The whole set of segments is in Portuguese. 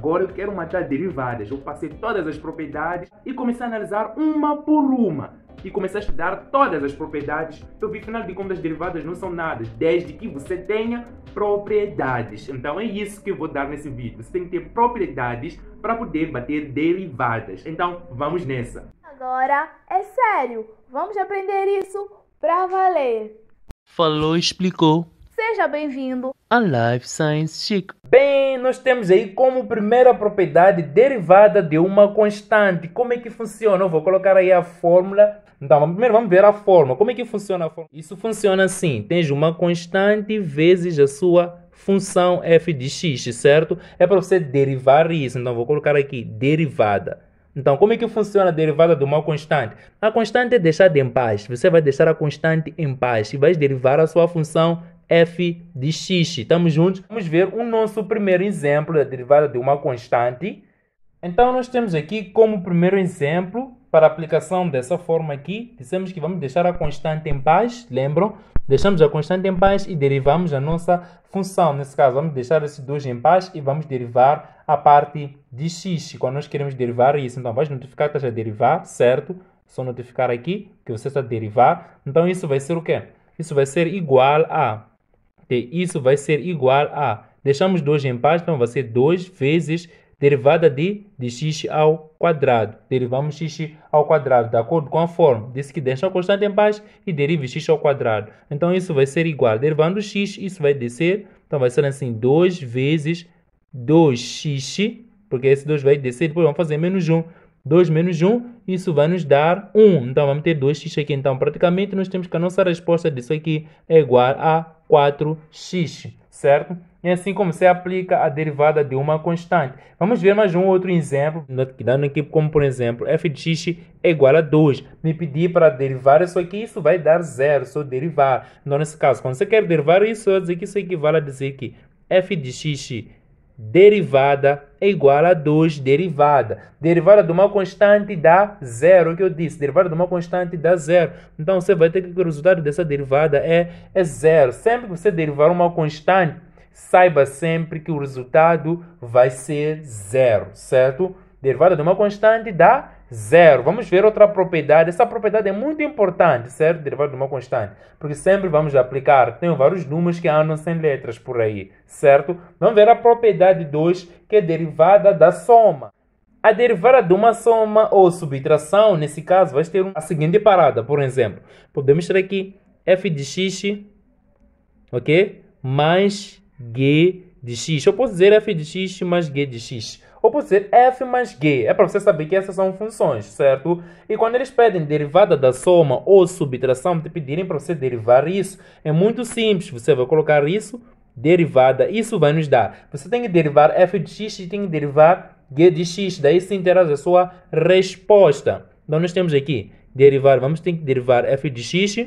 Agora eu quero matar derivadas. Eu passei todas as propriedades e comecei a analisar uma por uma. E comecei a estudar todas as propriedades. Então, eu vi que, afinal de contas, as derivadas não são nada, desde que você tenha propriedades. Então é isso que eu vou dar nesse vídeo. Você tem que ter propriedades para poder bater derivadas. Então vamos nessa. Agora é sério, vamos aprender isso para valer. Falou, explicou. Seja bem-vindo a Life Science Chico. Bem nós temos aí como primeira propriedade derivada de uma constante. Como é que funciona? Eu vou colocar aí a fórmula. Então, primeiro vamos ver a fórmula. Como é que funciona a fórmula? Isso funciona assim. Tens uma constante vezes a sua função f de x, certo? É para você derivar isso. Então, vou colocar aqui derivada. Então, como é que funciona a derivada de uma constante? A constante é deixada em paz. Você vai deixar a constante em paz e vai derivar a sua função f de x. Estamos juntos? Vamos ver o nosso primeiro exemplo da derivada de uma constante. Então, nós temos aqui como primeiro exemplo, para aplicação dessa forma aqui, dissemos que vamos deixar a constante em paz, lembram? Deixamos a constante em paz e derivamos a nossa função. Nesse caso, vamos deixar esses dois em paz e vamos derivar a parte de x. Quando nós queremos derivar isso, então vais notificar que estás a derivar, certo? Só notificar aqui que você está a derivar. Então, isso vai ser o quê? Isso vai ser igual a t. Isso vai ser igual a. Deixamos 2 em paz, então vai ser 2 vezes derivada de, de x ao quadrado. Derivamos x ao quadrado, de acordo com a forma. Disse que deixa a constante em paz e derive x ao quadrado. Então, isso vai ser igual. Derivando x, isso vai descer. Então, vai ser assim, 2 vezes 2x, porque esse 2 vai descer, depois vamos fazer menos 1. 2 menos 1, isso vai nos dar 1. Então, vamos ter 2x aqui. Então, praticamente, nós temos que a nossa resposta disso aqui é igual a 4x, certo? É assim como você aplica a derivada de uma constante. Vamos ver mais um outro exemplo, dando aqui como por exemplo, f de x é igual a 2. Me pedir para derivar isso aqui, isso vai dar zero, só derivar. Então, nesse caso, quando você quer derivar isso, eu dizer que isso equivale a dizer que f de x derivada é igual a 2 derivada. Derivada de uma constante dá zero, é o que eu disse. Derivada de uma constante dá zero. Então você vai ter que o resultado dessa derivada é, é zero. Sempre que você derivar uma constante, saiba sempre que o resultado vai ser zero, certo? Derivada de uma constante dá zero. Vamos ver outra propriedade. Essa propriedade é muito importante, certo? Derivada de uma constante. Porque sempre vamos aplicar. Tem vários números que andam sem letras por aí, certo? Vamos ver a propriedade 2, que é derivada da soma. A derivada de uma soma ou subtração, nesse caso, vai ter a seguinte parada. Por exemplo, podemos ter aqui f de x, ok? Mais g de x. Eu posso dizer f de x mais g de x ou pode ser f mais g. É para você saber que essas são funções, certo? E quando eles pedem derivada da soma ou subtração, te pedirem para você derivar isso. É muito simples, você vai colocar isso, derivada, isso vai nos dar. Você tem que derivar f de x e tem que derivar g de x, daí se interage a sua resposta. Então nós temos aqui, derivar, vamos ter que derivar f de x,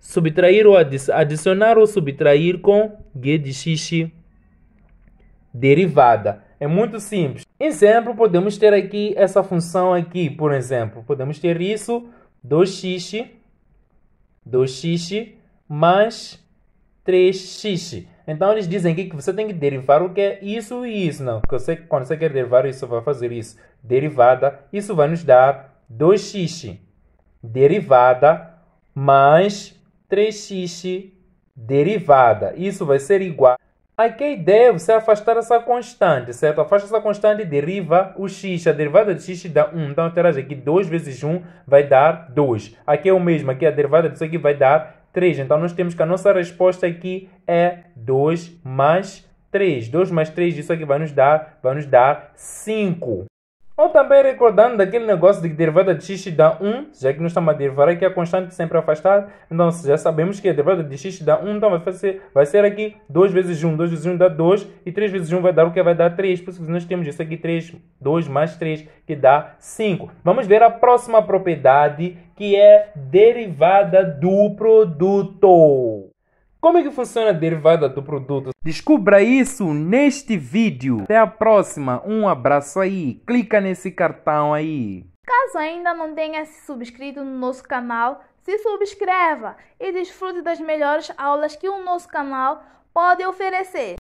subtrair ou adicionar ou subtrair com g de x derivada. É muito simples. Exemplo, podemos ter aqui essa função aqui, por exemplo. Podemos ter isso, 2x, 2x mais 3x. Então, eles dizem aqui que você tem que derivar o que é isso e isso. Não, você, quando você quer derivar isso, vai fazer isso. Derivada, isso vai nos dar 2x. Derivada mais 3x derivada. Isso vai ser igual Aqui deve é você afastar essa constante, certo? Afasta essa constante e deriva o x. A derivada de x dá 1. Então, terás aqui 2 vezes 1 vai dar 2. Aqui é o mesmo. Aqui a derivada disso aqui vai dar 3. Então, nós temos que a nossa resposta aqui é 2 mais 3. 2 mais 3 disso aqui vai nos dar, vai nos dar 5. Ou também recordando daquele negócio de que derivada de x dá 1, já que nós estamos a derivar aqui a constante sempre afastada, então já sabemos que a derivada de x dá 1, então vai ser, vai ser aqui 2 vezes 1, 2 vezes 1 dá 2, e 3 vezes 1 vai dar o que? Vai dar 3, por isso que nós temos isso aqui, 3, 2 mais 3, que dá 5. Vamos ver a próxima propriedade, que é derivada do produto. Como é que funciona a derivada do produto? Descubra isso neste vídeo. Até a próxima, um abraço aí. Clica nesse cartão aí. Caso ainda não tenha se subscrito no nosso canal, se subscreva e desfrute das melhores aulas que o nosso canal pode oferecer.